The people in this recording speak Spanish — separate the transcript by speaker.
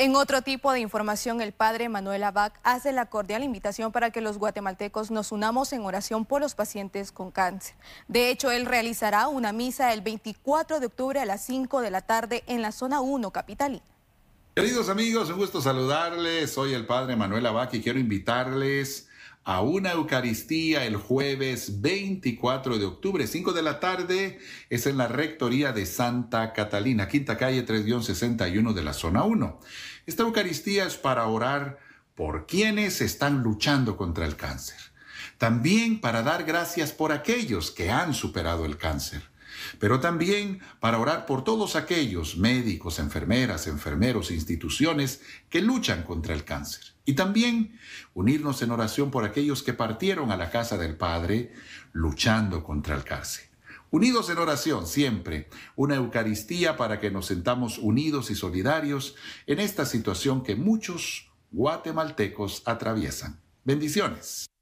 Speaker 1: En otro tipo de información, el padre Manuel Abac hace la cordial invitación para que los guatemaltecos nos unamos en oración por los pacientes con cáncer. De hecho, él realizará una misa el 24 de octubre a las 5 de la tarde en la zona 1 capitalina.
Speaker 2: Queridos amigos, un gusto saludarles. Soy el padre Manuel Abac y quiero invitarles a una Eucaristía el jueves 24 de octubre, 5 de la tarde, es en la Rectoría de Santa Catalina, quinta calle 3-61 de la zona 1. Esta Eucaristía es para orar por quienes están luchando contra el cáncer. También para dar gracias por aquellos que han superado el cáncer pero también para orar por todos aquellos médicos, enfermeras, enfermeros, instituciones que luchan contra el cáncer. Y también unirnos en oración por aquellos que partieron a la casa del Padre luchando contra el cáncer. Unidos en oración siempre, una Eucaristía para que nos sentamos unidos y solidarios en esta situación que muchos guatemaltecos atraviesan. Bendiciones.